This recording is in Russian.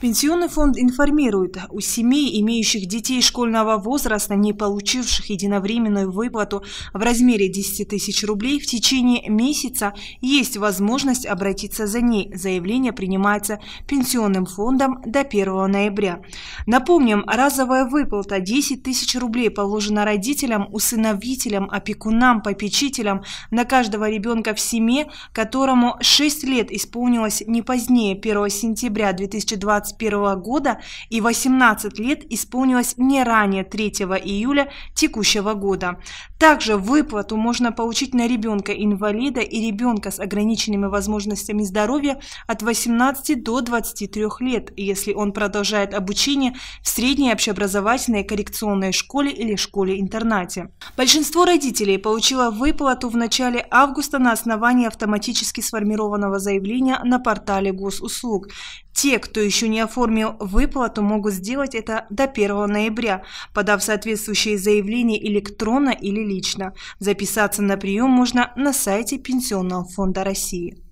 Пенсионный фонд информирует, у семей, имеющих детей школьного возраста, не получивших единовременную выплату в размере 10 тысяч рублей в течение месяца, есть возможность обратиться за ней. Заявление принимается Пенсионным фондом до 1 ноября. Напомним, разовая выплата 10 тысяч рублей положена родителям, усыновителям, опекунам, попечителям на каждого ребенка в семье, которому 6 лет исполнилось не позднее 1 сентября 2020 года. 2021 года и 18 лет исполнилось не ранее 3 июля текущего года. Также выплату можно получить на ребенка-инвалида и ребенка с ограниченными возможностями здоровья от 18 до 23 лет, если он продолжает обучение в средней общеобразовательной коррекционной школе или школе-интернате. Большинство родителей получило выплату в начале августа на основании автоматически сформированного заявления на портале госуслуг. Те, кто еще не оформил выплату, могут сделать это до 1 ноября, подав соответствующее заявление электронно или лично. Записаться на прием можно на сайте Пенсионного фонда России.